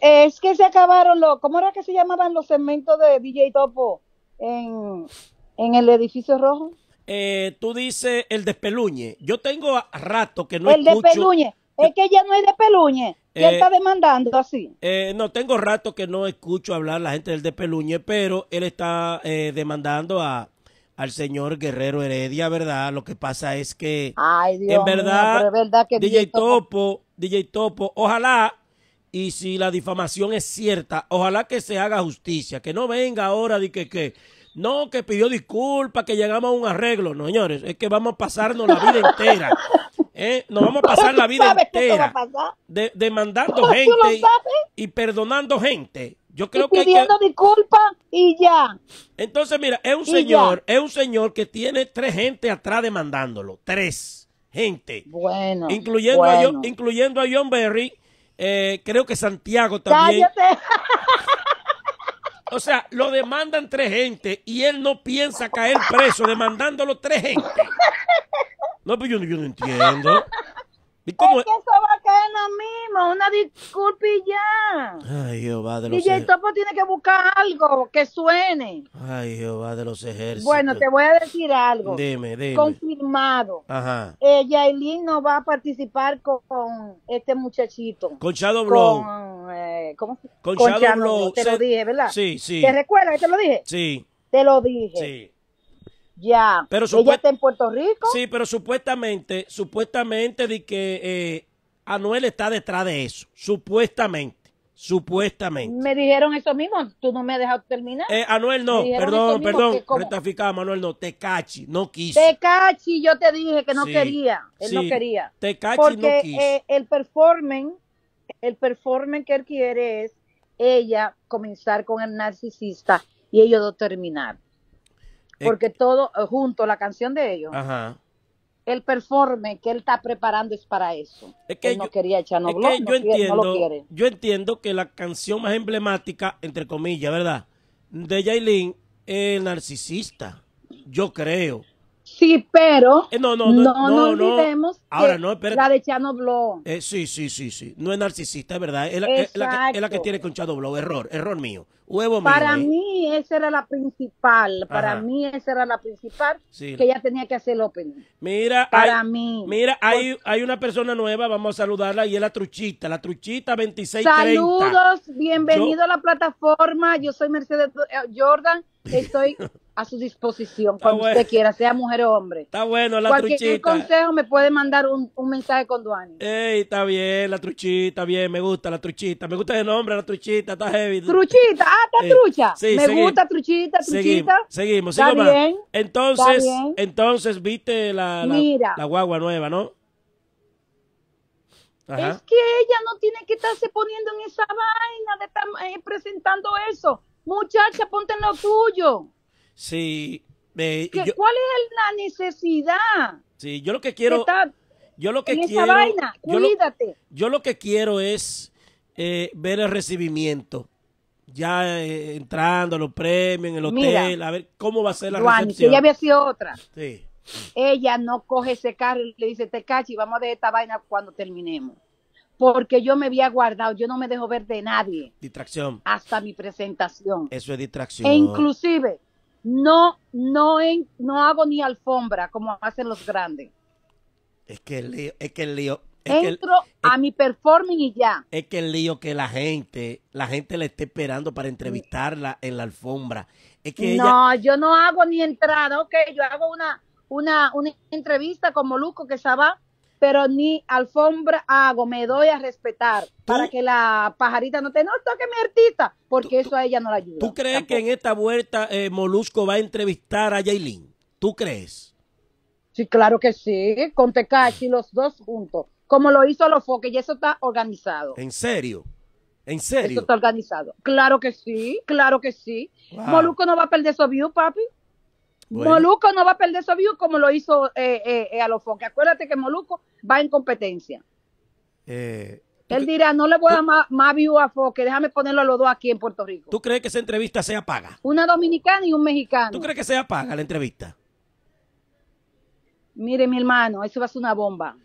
es que se acabaron los, ¿cómo era que se llamaban los segmentos de DJ Topo en, el edificio rojo? Eh, tú dices el de Peluñe. Yo tengo rato que no el escucho. El de Peluñe. Es que ya no es de Peluñe. ¿Quién eh, está demandando así? Eh, no, tengo rato que no escucho hablar la gente del de Peluñe, pero él está eh, demandando al señor Guerrero Heredia, ¿verdad? Lo que pasa es que. Ay, en verdad, verdad que DJ, Topo, DJ Topo, ojalá y si la difamación es cierta, ojalá que se haga justicia, que no venga ahora de que, que no, que pidió disculpas, que llegamos a un arreglo. No, señores, es que vamos a pasarnos la vida entera. ¿eh? Nos vamos a pasar la vida entera de, demandando gente y perdonando gente. Yo creo que pidiendo disculpas y ya. Entonces, mira, es un señor, es un señor que tiene tres gente atrás demandándolo. Tres gente. Bueno. Incluyendo, A, John, incluyendo a John Berry eh, creo que Santiago también. O sea, lo demandan tres gente y él no piensa caer preso demandándolo tres gente. No, pero pues yo, no entiendo. ¿Y cómo? Es que eso va a caer en mí una disculpa y ya. Ay, de los DJ Topo tiene que buscar algo que suene. Ay, va de los ejércitos. Bueno, te voy a decir algo. Dime, dime. Confirmado. Ajá. Eh, Yailin no va a participar con, este muchachito. Con Shadow Blow. Con, eh, ¿cómo? Te lo dije, ¿verdad? Sí, sí. ¿Te recuerdas que te lo dije? Sí. Te lo dije. Sí. Ya. Pero ella está en Puerto Rico. Sí, pero supuestamente, supuestamente de que eh, Anuel está detrás de eso, supuestamente. Supuestamente. Me dijeron eso mismo, tú no me has dejado terminar. Eh, Anuel no, perdón, perdón, Te Manuel no, Tecachi, no quiso. yo te dije que no quería, él no quería. Te porque, no quiso. Eh, el performance, el que él quiere es ella comenzar con el narcisista y ellos dos terminar. Eh, porque todo junto, la canción de ellos, Ajá el performe que él está preparando es para eso. Es que yo, quería entiendo, Yo entiendo que la canción más emblemática, entre comillas, ¿verdad? De Jailin es narcisista, yo creo. Sí, pero eh, no, no, no, no, no, olvidemos Ahora, no, la de Chano Blow. Eh, sí, sí, sí, sí. No es narcisista, es verdad. Es la, que, es la que, tiene con Chano Blow. Error, error mío. Huevo Para eh. mí esa era la principal. Para mí esa era la principal que ella tenía que hacer el opening. Mira, para hay, mí. Mira, hay, hay una persona nueva, vamos a saludarla y es la Truchita, la Truchita 2630. Saludos, bienvenido a la plataforma. Yo soy Mercedes eh, Jordan Estoy a su disposición cuando usted quiera, sea mujer o hombre. Está bueno la truchita. Cualquier consejo me puede mandar un, mensaje con Duane Ey, está bien, la truchita, bien, me gusta la truchita. Me gusta el nombre, la truchita, está heavy. Truchita, ah, está trucha. me gusta truchita, truchita. Seguimos, seguimos. Está bien. Entonces, entonces viste la, la, guagua nueva, ¿no? Es que ella no tiene que estarse poniendo en esa vaina de estar eh, presentando eso. Muchacha, ponte en lo tuyo. Sí. Eh, ¿Cuál es la necesidad? Sí, yo lo que quiero. yo lo que quiero. vaina, yo Lo, yo lo, que quiero es eh, ver el recibimiento. Ya eh, entrando a los premios, en el hotel, a ver cómo va a ser la recepción. ya había sido otra. Sí. Ella no coge ese carro y le dice, te cachi, vamos a ver esta vaina cuando terminemos porque yo me había guardado, yo no me dejo ver de nadie. Distracción. Hasta mi presentación. Eso es distracción. E inclusive, no, no, no hago ni alfombra como hacen los grandes. Es que el lío, es que el lío. Entro a mi performing y ya. Es que el lío que la gente, la gente le está esperando para entrevistarla en la alfombra. que no, yo no hago ni entrada, ok, yo hago una, una, una entrevista con Luco que se va pero ni alfombra hago, me doy a respetar para que la pajarita no te no toque mi artista, porque eso a ella no la ayuda. ¿Tú crees que en esta vuelta eh, Molusco va a entrevistar a Yailin? ¿Tú crees? Sí, claro que sí, con Tecachi, los dos juntos, como lo hizo los y eso está organizado. ¿En serio? ¿En serio? Eso está organizado. Claro que sí, claro que sí. Molusco no va a perder su view, papi. Moluco no va a perder su view como lo hizo eh, eh, eh Alofoque. Acuérdate que Moluco va en competencia. Eh, Él dirá, no le voy a dar más, más view a Foque, déjame ponerlo a los dos aquí en Puerto Rico. ¿Tú crees que esa entrevista sea paga? Una dominicana y un mexicano. ¿Tú crees que sea paga la entrevista? Mire, mi hermano, eso va a ser una bomba.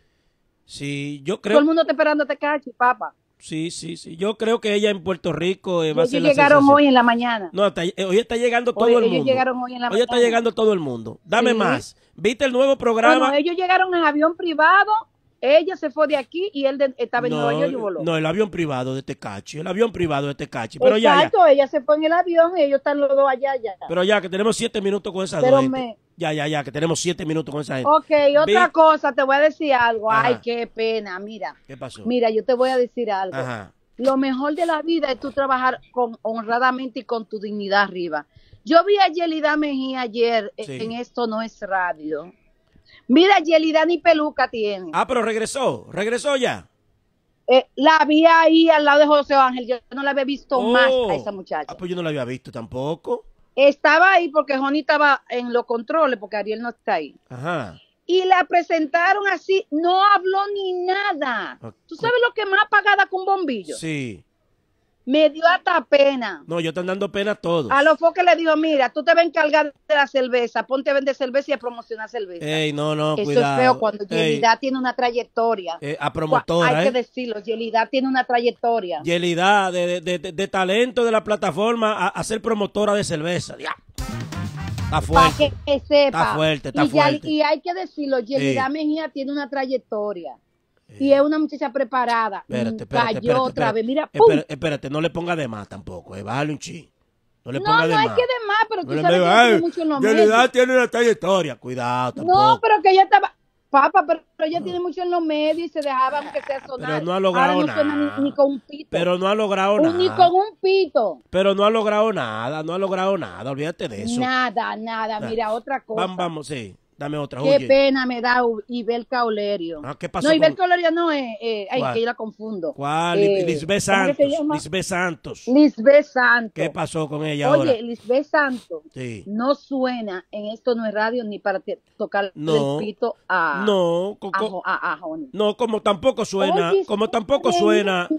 Sí, yo creo. Todo el mundo está esperando a Tecachi, papá. Sí, sí, sí. Yo creo que ella en Puerto Rico eh, va a ser llegaron hoy en la mañana. No, eh, hoy está llegando todo el mundo. hoy está llegando todo el mundo. Dame más. ¿Viste el nuevo programa? ellos llegaron en avión privado. Ella se fue de aquí y él estaba en no, No, el avión privado de Tecachi. El avión privado de Tecachi. Pero ya, ella se fue en el avión y ellos están los dos allá, ya. Pero ya, que tenemos siete minutos con esa Pero ya, ya, ya, que tenemos siete minutos con esa gente. Ok, otra cosa, te voy a decir algo. Ay, qué pena, mira. ¿Qué pasó? Mira, yo te voy a decir algo. Lo mejor de la vida es tú trabajar honradamente y con tu dignidad arriba. Yo vi a Yelida Mejía ayer e- en Esto No Es Radio. Mira, Yelida ni peluca tiene. Ah, pero regresó, regresó ya. Eh, la vi ahí al lado de José Ángel. Yo no la había visto más a oh. esa muchacha. Ah, pues yo no la había visto tampoco. Estaba ahí porque Joni estaba en los controles, porque Ariel no está ahí. Ajá. Y la presentaron así, no habló ni nada. ¿Tú sabes lo que más apagada con bombillo? Sí. Me dio hasta pena. No, yo están dando pena a todos. A los foques le digo, mira, tú te vas a encargar de la cerveza, ponte a vender cerveza y a promocionar cerveza. Ey, no, no, Eso es feo cuando Yelida tiene una trayectoria. Eh, a promotora, Hay ¿eh? que decirlo, Yelida tiene una trayectoria. Yelida, de, de, talento de la plataforma a, ser promotora de cerveza. Ya. Está fuerte. Para que sepa. Está fuerte, está y fuerte. y hay que decirlo, Yelida Mejía tiene una trayectoria. Eh. Y es una muchacha preparada. Espérate, mm, espérate, cayó otra vez. Mira, ¡pum! Espérate, no le ponga de más tampoco. Eh. un chi. No, le ponga no, de no más. es que de más, pero tú sabes que tiene mucho medios. En realidad tiene una trayectoria, cuidado. No, pero que ella estaba. Papa, pero, ella tiene mucho en los medios y se dejaba que sea sonar. no ha logrado nada. Ni, con un pito. Pero no ha logrado nada. Ni con un pito. Pero no ha logrado nada, no ha logrado nada, olvídate de eso. Nada, nada, mira, ah. otra cosa. Vamos, vamos, sí. Dame otra, Qué pena me da Ibel Caulerio. Ah, ¿qué pasó no, Ibel con... no es... Eh, eh, ay, que yo la confundo. ¿Cuál? Eh, Lisbeth Santos. Lisbeth Santos. Lisbeth Santos. ¿Qué pasó con ella Oye, ahora? Oye, Lisbeth Santos sí. no suena en Esto No Es Radio ni para tocar no, el pito a... No, no, como tampoco suena, como tampoco suena...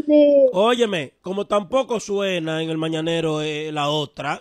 Óyeme, como tampoco suena en El Mañanero eh, la otra...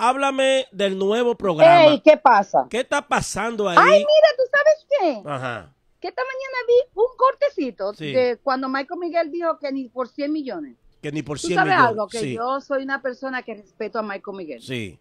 háblame del nuevo programa. ¿qué pasa? ¿Qué está pasando ahí? Ay, mira, ¿tú sabes qué? Ajá. Que esta mañana vi un cortecito de cuando Michael Miguel dijo que ni por 100 millones. Que ni por 100 ¿Tú sabes algo? Que yo soy una persona que respeto a Michael Miguel. Sí.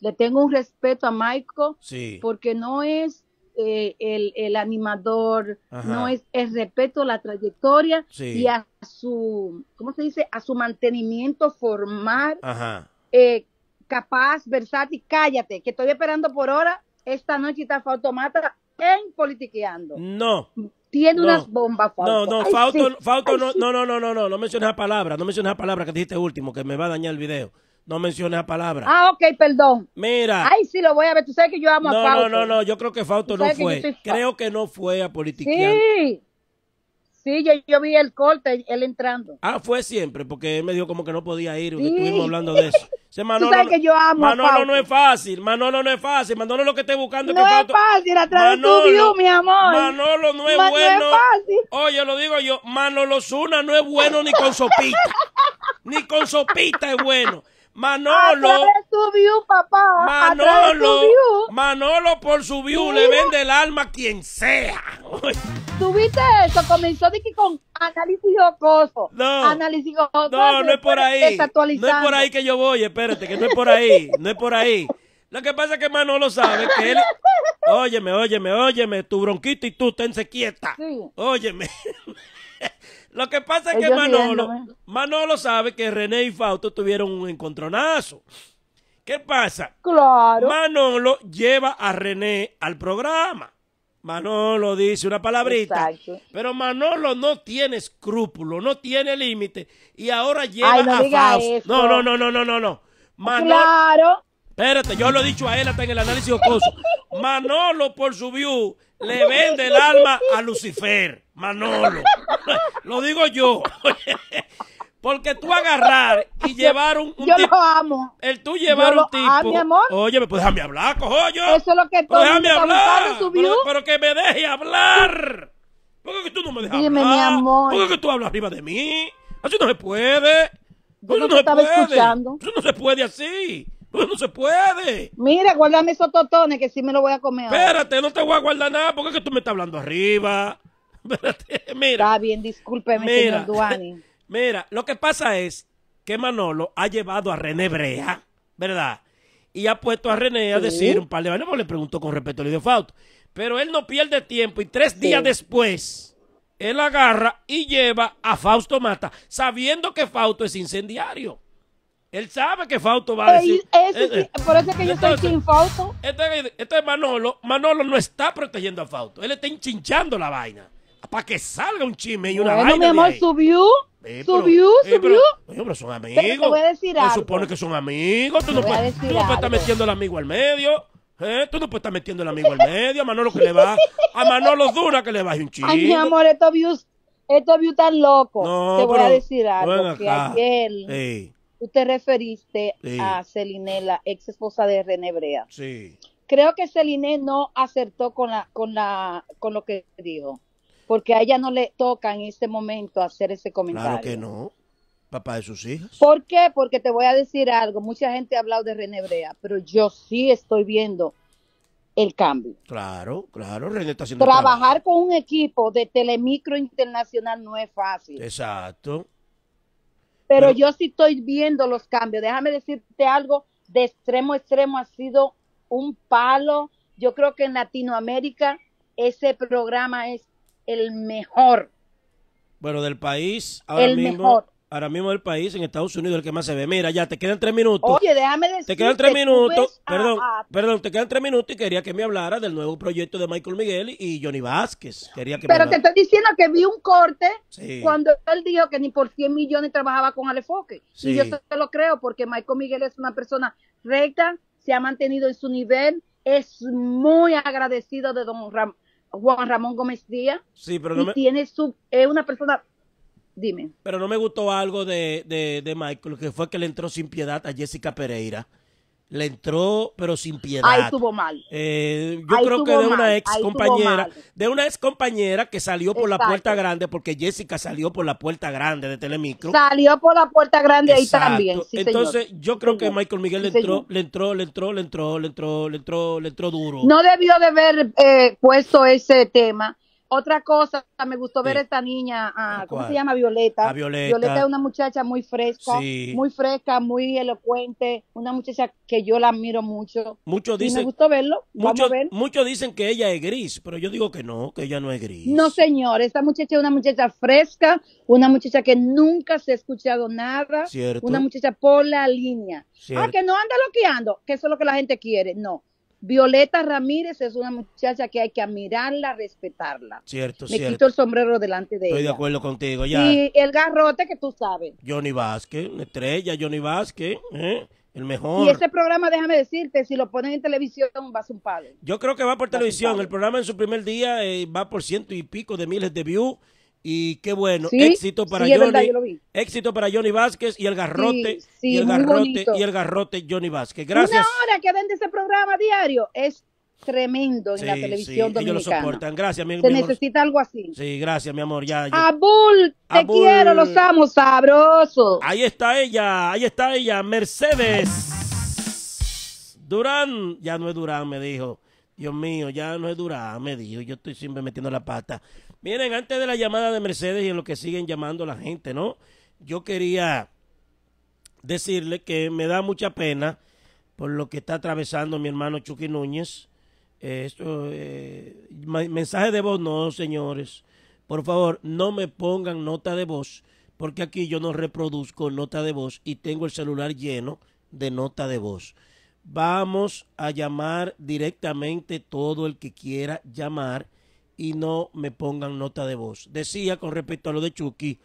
Le tengo un respeto a Michael. Sí. Porque no es eh, el, el, animador, no es el respeto a la trayectoria y a su, ¿cómo se dice? A su mantenimiento formal. Ajá. Eh, capaz, versátil, cállate, que estoy esperando por hora esta noche está Fauto Mata en Politiqueando. No. Tiene unas bombas, No, no, no, no, no, no, no, no, menciones la palabra, no menciones la palabra que dijiste último, que me va a dañar el video. No menciones la palabra. Ah, ok, perdón. Mira. Ay, sí, lo voy a ver. Tú sabes que yo amo a No, no, no, yo creo que Fauto no fue. creo que no fue a politiquear Sí. Sí, yo, vi el corte, él entrando. Ah, fue siempre, porque él me dijo como que no podía ir, estuvimos hablando de eso. Manolo, que yo amo Manolo no es fácil, Manolo no es fácil, Manolo lo que esté buscando no es que es fácil, atrás de tu mi amor. Manolo no es bueno. No es fácil. Oye, lo digo yo, Manolo Zuna no es bueno ni con sopita. ni con sopita es bueno. Manolo. Manolo. Manolo por su view le vende el alma a quien sea. Tuviste eso, comenzó de que con análisis jocoso. No. No, no es por ahí. No es por ahí que yo voy, espérate, que no es por ahí. No es por ahí. Lo que pasa es que Manolo sabe que él. Óyeme, óyeme, óyeme, tu bronquito y tú, tense quieta. Óyeme. Lo que pasa es que Manolo, Manolo sabe que René y Fausto tuvieron un encontronazo. ¿Qué pasa? Claro. Manolo lleva a René al programa. Manolo dice una palabrita. Pero Manolo no tiene escrúpulo, no tiene límite. Y ahora lleva a Fausto. No, no, no, no, no, no, claro. Espérate, yo lo he dicho a él hasta en el análisis jocoso. Manolo, por su view, le vende el alma a Lucifer. Manolo. Lo digo yo. Porque tú agarrar y llevar un, yo tipo. lo amo. El tú llevar un ah, tipo. Oye, mi amor. Oye, pues déjame hablar, yo. Eso es lo que todo Déjame hablar. Pero, que me deje hablar. ¿Por qué tú no me dejas Dime, hablar? mi amor. ¿Por qué tú hablas arriba de mí? Así no se puede. Yo no, no se puede. Escuchando. Eso no se puede así no se puede. Mira, guárdame esos totones que sí me lo voy a comer. Espérate, no te voy a guardar nada porque es que tú me estás hablando arriba. Espérate, mira. Está bien, discúlpeme, mira, señor Duane. Mira, lo que pasa es que Manolo ha llevado a René Brea, ¿verdad? Y ha puesto a René a decir un par de vainas, le pregunto con respeto al Fausto. Pero él no pierde tiempo y tres días después, él agarra y lleva a Fausto Mata, sabiendo que Fausto es incendiario. Él sabe que Fausto va a eh, decir. Eh, eh. por eso es que yo estoy sin Fausto. Este, es Manolo, Manolo no está protegiendo a Fausto. Él está enchinchando la vaina. Para que salga un chisme y una vaina. vaina. mi amor, subió. subió, subió. Pero, oye, pero son amigos. Pero te voy a decir Se supone que son amigos. Tú no, puedes, tú no puedes estar metiendo al amigo al medio. Tú no puedes estar metiendo el amigo al medio, a Manolo que le va, a Manolo Dura que le baje un chisme. Ay, mi amor, estos views, estos views tan locos. Te voy a decir algo, que ayer, Usted te referiste a Celine la ex esposa de René Brea. Sí. Creo que Celine no acertó con la, con la, con lo que dijo, porque a ella no le toca en este momento hacer ese comentario. Claro que no. Papá de sus hijas. ¿Por qué? Porque te voy a decir algo. Mucha gente ha hablado de René Brea, pero yo sí estoy viendo el cambio. Claro, claro, René está haciendo Trabajar con un equipo de Telemicro Internacional no es fácil. Exacto pero, yo sí estoy viendo los cambios. Déjame decirte algo, de extremo a extremo ha sido un palo. Yo creo que en Latinoamérica ese programa es el mejor. Bueno, del país, ahora el mismo, mejor. Ahora mismo el país en Estados Unidos es el que más se ve. Mira, ya te quedan tres minutos. Oye, déjame decirte. Te quedan tres minutos. Perdón, perdón, te quedan tres minutos y quería que me hablara del nuevo proyecto de Michael Miguel y Johnny Vázquez. Quería Pero te estoy diciendo que vi un corte cuando él dijo que ni por 100 millones trabajaba con Alefoque. Y yo se lo creo porque Michael Miguel es una persona recta, se ha mantenido en su nivel, es muy agradecido de don Juan Ramón Gómez Díaz. Sí, pero tiene su. Es una persona Dime. Pero no me gustó algo de, de, Michael, que fue que le entró sin piedad a Jessica Pereira. Le entró, pero sin piedad. Ahí estuvo mal. Eh, yo creo que de una ex compañera, de una ex compañera que salió por la puerta grande, porque Jessica salió por la puerta grande de Telemicro. Salió por la puerta grande ahí también. Entonces, yo creo que Michael Miguel le, entró, le, entró, le entró, le entró, le entró, le entró, duro. No debió de haber eh, puesto ese tema otra cosa, me gustó ver a esta niña, ah, ¿cómo se llama? Violeta. Violeta. es una muchacha muy fresca, muy fresca, muy elocuente, una muchacha que yo la admiro mucho. Muchos dicen. gustó verlo. Muchos, ver. dicen que ella es gris, pero yo digo que no, que ella no es gris. No, señor, esta muchacha es una muchacha fresca, una muchacha que nunca se ha escuchado nada. Una muchacha por la línea. Ah, que no anda loqueando, que eso es lo que la gente quiere. No Violeta Ramírez es una muchacha que hay que admirarla, respetarla. Cierto, Me quito el sombrero delante de ella. Estoy de acuerdo contigo, ya. Y el garrote que tú sabes. Johnny Vázquez, una estrella, Johnny Vázquez, ¿eh? el mejor. Y ese programa, déjame decirte, si lo ponen en televisión va a ser un padre Yo creo que va por televisión. El programa en su primer día eh, va por ciento y pico de miles de views. Y qué bueno, éxito para Johnny, éxito para Johnny Vázquez y el garrote, y el garrote, y el garrote Johnny Vázquez. Gracias. Una hora que vende de ese programa diario es tremendo en la televisión dominicana. Ellos lo soportan. Gracias, mi, Se necesita algo así. Sí, gracias, mi amor. Ya, Abul, te quiero, los amo, sabroso. Ahí está ella, ahí está ella, Mercedes. Durán, ya no es Durán, me dijo. Dios mío, ya no es Durán, me dijo. Yo estoy siempre metiendo la pata. Miren, antes de la llamada de Mercedes y en lo que siguen llamando la gente, ¿no? Yo quería decirle que me da mucha pena por lo que está atravesando mi hermano Chucky Núñez. Eh, eh, mensaje de voz, no, señores. Por favor, no me pongan nota de voz, porque aquí yo no reproduzco nota de voz y tengo el celular lleno de nota de voz. Vamos a llamar directamente todo el que quiera llamar y no me pongan nota de voz. Decía con respecto a lo de Chucky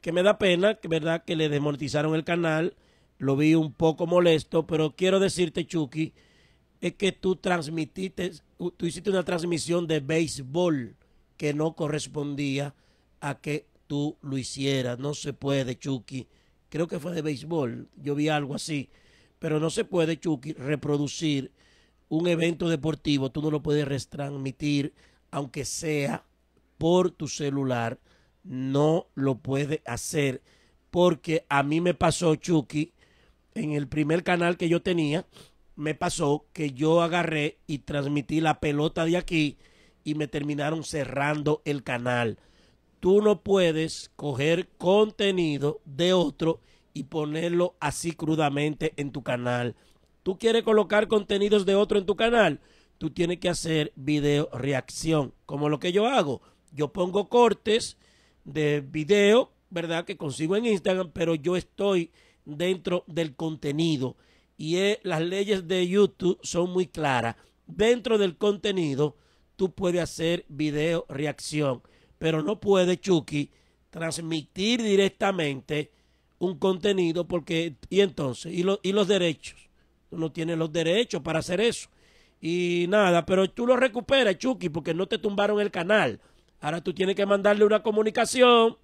que me da pena, que verdad que le desmonetizaron el canal, lo vi un poco molesto, pero quiero decirte Chucky es que tú transmitiste, tú hiciste una transmisión de béisbol que no correspondía a que tú lo hicieras. No se puede, Chucky. Creo que fue de béisbol. Yo vi algo así. Pero no se puede, Chucky, reproducir un evento deportivo. Tú no lo puedes retransmitir aunque sea por tu celular, no lo puede hacer. Porque a mí me pasó, Chucky, en el primer canal que yo tenía, me pasó que yo agarré y transmití la pelota de aquí y me terminaron cerrando el canal. Tú no puedes coger contenido de otro y ponerlo así crudamente en tu canal. Tú quieres colocar contenidos de otro en tu canal tú tienes que hacer video reacción, como lo que yo hago. Yo pongo cortes de video, ¿verdad? Que consigo en Instagram, pero yo estoy dentro del contenido. Y eh, las leyes de YouTube son muy claras. Dentro del contenido, tú puedes hacer video reacción, pero no puedes, Chucky, transmitir directamente un contenido porque, y entonces, y, y los derechos. Tú no tienes los derechos para hacer eso. Y nada, pero tú lo recuperas, Chucky, porque no te tumbaron el canal. Ahora tú tienes que mandarle una comunicación